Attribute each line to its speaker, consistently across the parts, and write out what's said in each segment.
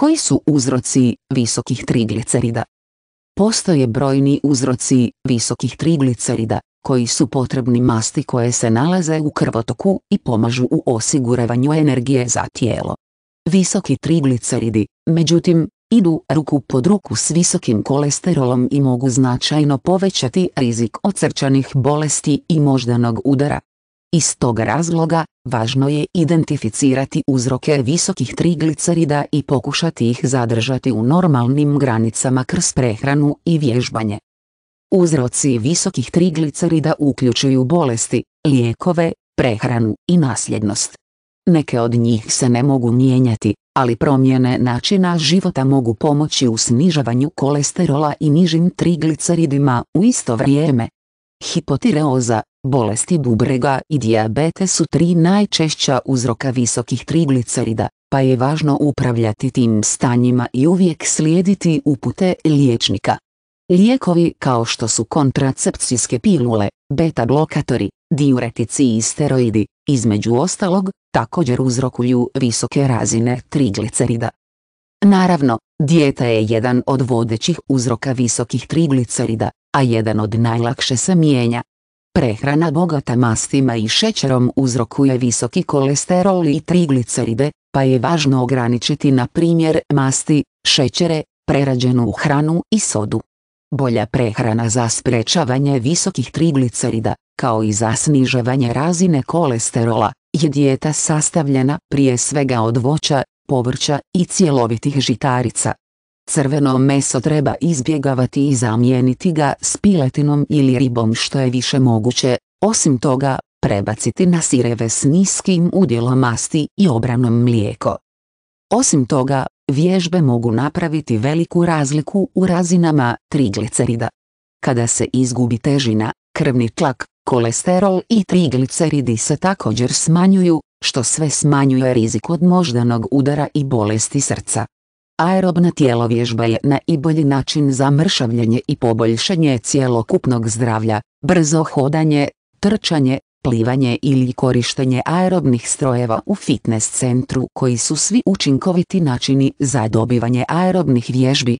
Speaker 1: Koji su uzroci visokih triglicerida? Postoje brojni uzroci visokih triglicerida, koji su potrebni masti koje se nalaze u krvotoku i pomažu u osiguravanju energije za tijelo. Visoki trigliceridi, međutim, idu ruku pod ruku s visokim kolesterolom i mogu značajno povećati rizik od srčanih bolesti i moždanog udara. Iz tog razloga, važno je identificirati uzroke visokih triglicerida i pokušati ih zadržati u normalnim granicama kroz prehranu i vježbanje. Uzroci visokih triglicerida uključuju bolesti, lijekove, prehranu i nasljednost. Neke od njih se ne mogu mijenjati, ali promjene načina života mogu pomoći u snižavanju kolesterola i nižim trigliceridima u isto vrijeme, Hipotireoza, bolesti bubrega i dijabete su tri najčešća uzroka visokih triglicerida, pa je važno upravljati tim stanjima i uvijek slijediti upute liječnika. Lijekovi kao što su kontracepcijske pilule, beta-blokatori, diuretici i steroidi, između ostalog, također uzrokuju visoke razine triglicerida. Naravno, dijeta je jedan od vodećih uzroka visokih triglicerida, a jedan od najlakše se mijenja. Prehrana bogata mastima i šećerom uzrokuje visoki kolesterol i trigliceride, pa je važno ograničiti na primjer masti, šećere, prerađenu hranu i sodu. Bolja prehrana za sprečavanje visokih triglicerida, kao i za snižavanje razine kolesterola, je dijeta sastavljena prije svega od voća, povrća i cjelovitih žitarica, Crveno meso treba izbjegavati i zamijeniti ga s piletinom ili ribom što je više moguće, osim toga, prebaciti na sireve s niskim udjelom masti i obranom mlijeko. Osim toga, vježbe mogu napraviti veliku razliku u razinama triglicerida. Kada se izgubi težina, krvni tlak, kolesterol i trigliceridi se također smanjuju, što sve smanjuje rizik od moždanog udara i bolesti srca. Aerobna tijelovježba je najbolji način za mršavljenje i poboljšanje cjelokupnog zdravlja, brzo hodanje, trčanje, plivanje ili korištenje aerobnih strojeva u fitness centru koji su svi učinkoviti načini za dobivanje aerobnih vježbi.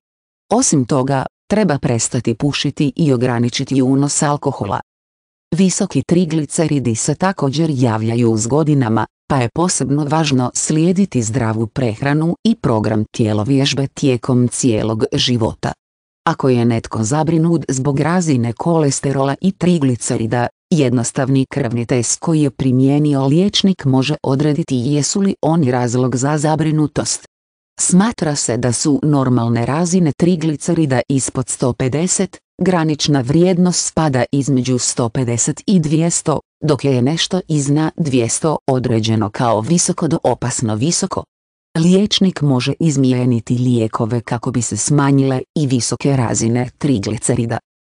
Speaker 1: Osim toga, treba prestati pušiti i ograničiti unos alkohola. Visoki trigliceridi se također javljaju s godinama, pa je posebno važno slijediti zdravu prehranu i program tijelovježbe tijekom cijelog života. Ako je netko zabrinut zbog razine kolesterola i triglicerida, jednostavni krvni test koji je primijenio liječnik može odrediti jesu li oni razlog za zabrinutost. Smatra se da su normalne razine triglicerida ispod 150, granična vrijednost spada između 150 i 200, dok je nešto izna 200 određeno kao visoko do opasno visoko. Liječnik može izmijeniti lijekove kako bi se smanjile i visoke razine triglicerida,